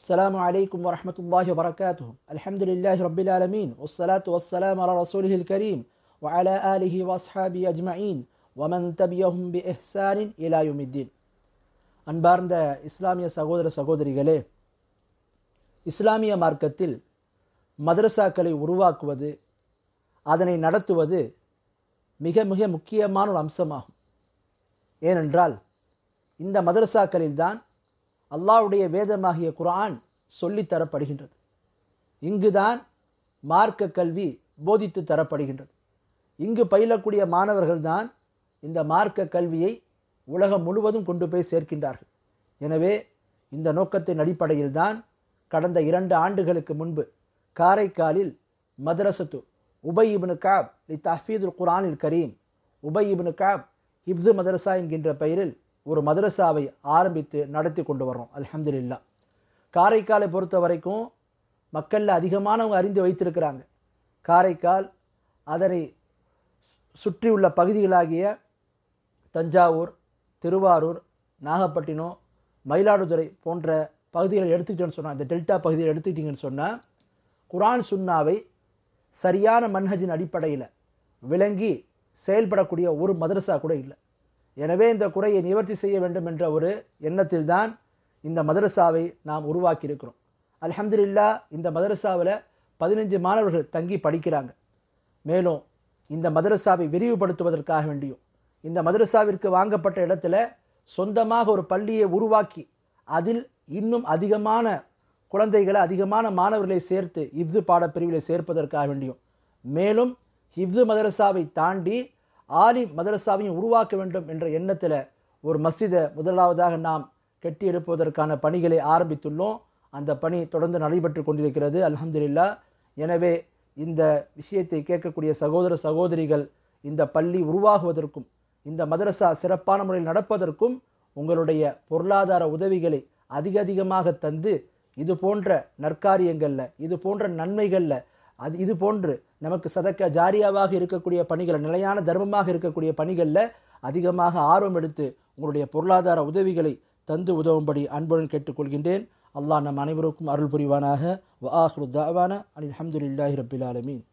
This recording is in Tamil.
السلام عليكم ورحمة الله وبركاته الحمد لله رب العالمين والصلاة والسلام على رسوله الكريم وعلى آله وأصحابه أجمعين ومن تبيهم بإحسان إلى يوم الدين அன்பார்ந்த இஸ்லாமிய சகோதர சகோதரிகளே இஸ்லாமிய மார்க்கத்தில் மதரசாக்களை உருவாக்குவது அதனை நடத்துவது மிக மிக முக்கியமான ஒரு அம்சமாகும் ஏனென்றால் இந்த மதரசாக்களில்தான் அல்லாவுடைய வேதமாகிய குரான் சொல்லித்தரப்படுகின்றது இங்குதான் மார்க்க கல்வி போதித்து தரப்படுகின்றது இங்கு பயிலக்கூடிய மாணவர்கள்தான் இந்த மார்க்க கல்வியை உலகம் முழுவதும் கொண்டு போய் சேர்க்கின்றார்கள் எனவே இந்த நோக்கத்தின் அடிப்படையில்தான் கடந்த இரண்டு ஆண்டுகளுக்கு முன்பு காரைக்காலில் மதரசத்து உபய் இபின் காப் லி குரானில் கரீம் உபை இபின் காப் ஹிப்து மதரசா என்கின்ற பெயரில் ஒரு மதரசாவை ஆரம்பித்து நடத்தி கொண்டு வரோம் இல்லா காரைக்காலை பொறுத்த வரைக்கும் மக்களில் அதிகமானவங்க அறிந்து வைத்திருக்கிறாங்க காரைக்கால் அதனை சுற்றியுள்ள பகுதிகளாகிய தஞ்சாவூர் திருவாரூர் நாகப்பட்டினம் மயிலாடுதுறை போன்ற பகுதிகளை எடுத்துக்கிட்டேன்னு சொன்னால் இந்த டெல்டா பகுதியில் எடுத்துக்கிட்டிங்கன்னு சொன்னால் குரான் சுன்னாவை சரியான மன்ஹஜின் அடிப்படையில் விளங்கி செயல்படக்கூடிய ஒரு மதரசா கூட இல்லை எனவே இந்த குறையை நிவர்த்தி செய்ய வேண்டும் என்ற ஒரு எண்ணத்தில்தான் இந்த மதரசாவை நாம் உருவாக்கியிருக்கிறோம் அலமதுல்லா இந்த மதரசாவில் பதினஞ்சு மாணவர்கள் தங்கி படிக்கிறாங்க மேலும் இந்த மதரசாவை விரிவுபடுத்துவதற்காக வேண்டியும் இந்த மதரசாவிற்கு வாங்கப்பட்ட இடத்துல சொந்தமாக ஒரு பள்ளியை உருவாக்கி அதில் இன்னும் அதிகமான குழந்தைகளை அதிகமான மாணவர்களை சேர்த்து இவ்து பாடப்பிரிவில் சேர்ப்பதற்காக வேண்டியும் மேலும் இஃது மதரசாவை தாண்டி ஆலி மதரசாவையும் உருவாக்க வேண்டும் என்ற எண்ணத்தில் ஒரு மசிதை முதலாவதாக நாம் கட்டி எழுப்புவதற்கான பணிகளை ஆரம்பித்துள்ளோம் அந்த பணி தொடர்ந்து நடைபெற்று கொண்டிருக்கிறது அலமதுல்லா எனவே இந்த விஷயத்தை கேட்கக்கூடிய சகோதர சகோதரிகள் இந்த பள்ளி உருவாகுவதற்கும் இந்த மதரசா சிறப்பான முறையில் நடப்பதற்கும் உங்களுடைய பொருளாதார உதவிகளை அதிக அதிகமாக தந்து இது போன்ற நற்காரியங்களில் இது போன்ற நன்மைகளில் அது இது போன்று நமக்கு சதக்க ஜாரியாவாக இருக்கக்கூடிய பணிகள் நிலையான தர்மமாக இருக்கக்கூடிய பணிகளில் அதிகமாக ஆர்வம் எடுத்து உங்களுடைய பொருளாதார உதவிகளை தந்து உதவும்படி அன்புடன் கேட்டுக்கொள்கின்றேன் அல்லாஹ் நம் அனைவருக்கும் அருள் புரிவானாக வ ஆஹ்ரு தாவான அலி அஹமதுல்லாஹி ரபில்